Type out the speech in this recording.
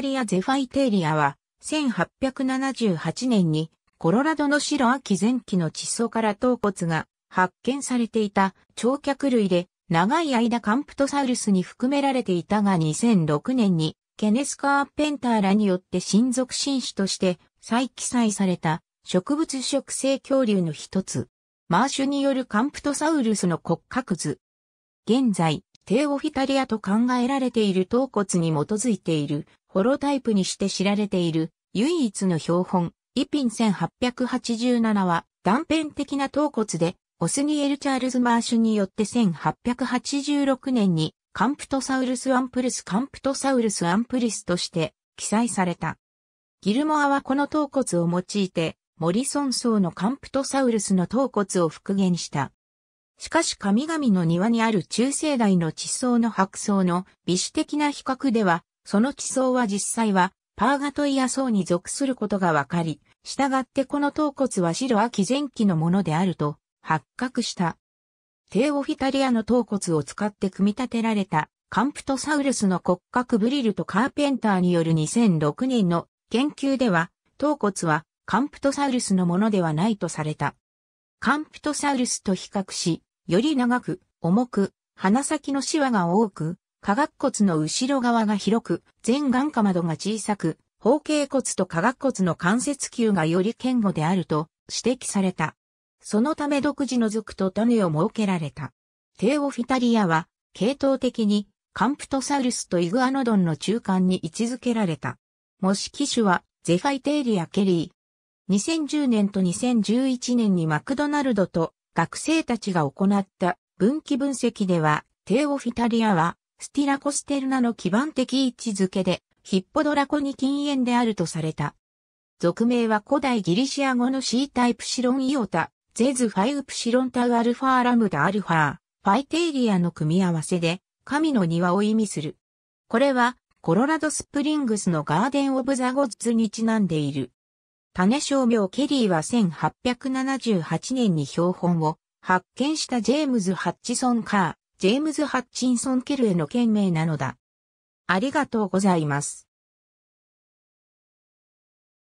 リア・ゼファイテリアは、1878年に、コロラドの白秋前期の地層から頭骨が発見されていた長脚類で、長い間カンプトサウルスに含められていたが2006年に、ケネスカーペンターらによって親族新種として再記載された植物食性恐竜の一つ。マーシュによるカンプトサウルスの骨格図。現在、テーオフィタリアと考えられている頭骨に基づいているホロタイプにして知られている唯一の標本、イピン1887は断片的な頭骨で、オスニエル・チャールズ・マーシュによって1886年にカンプトサウルス・アンプルス・カンプトサウルス・アンプリスとして記載された。ギルモアはこの頭骨を用いて、モリソン層のカンプトサウルスの頭骨を復元した。しかし神々の庭にある中世代の地層の白層の微視的な比較では、その地層は実際はパーガトイア層に属することがわかり、従ってこの頭骨は白秋前期のものであると発覚した。テオフィタリアの頭骨を使って組み立てられたカンプトサウルスの骨格ブリルとカーペンターによる2006年の研究では、頭骨はカンプトサウルスのものではないとされた。カンプトサウルスと比較し、より長く、重く、鼻先のシワが多く、下顎骨の後ろ側が広く、前眼下窓が小さく、方形骨と下顎骨の関節球がより堅固であると指摘された。そのため独自の属と種を設けられた。テオフィタリアは、系統的に、カンプトサウルスとイグアノドンの中間に位置づけられた。模式種は、ゼファイテーリア・ケリー。2010年と2011年にマクドナルドと学生たちが行った分岐分析では、テオフィタリアはスティラコステルナの基盤的位置づけで、ヒッポドラコに禁煙であるとされた。俗名は古代ギリシア語の C タイプシロンイオタ、ゼズファイプシロンタウアルファーラムダアルファー、ファイテイリアの組み合わせで、神の庭を意味する。これは、コロラドスプリングスのガーデン・オブ・ザ・ゴッズにちなんでいる。種商名ケリーは1878年に標本を発見したジェームズ・ハッチソン・カー、ジェームズ・ハッチンソン・ケルへの件名なのだ。ありがとうございます。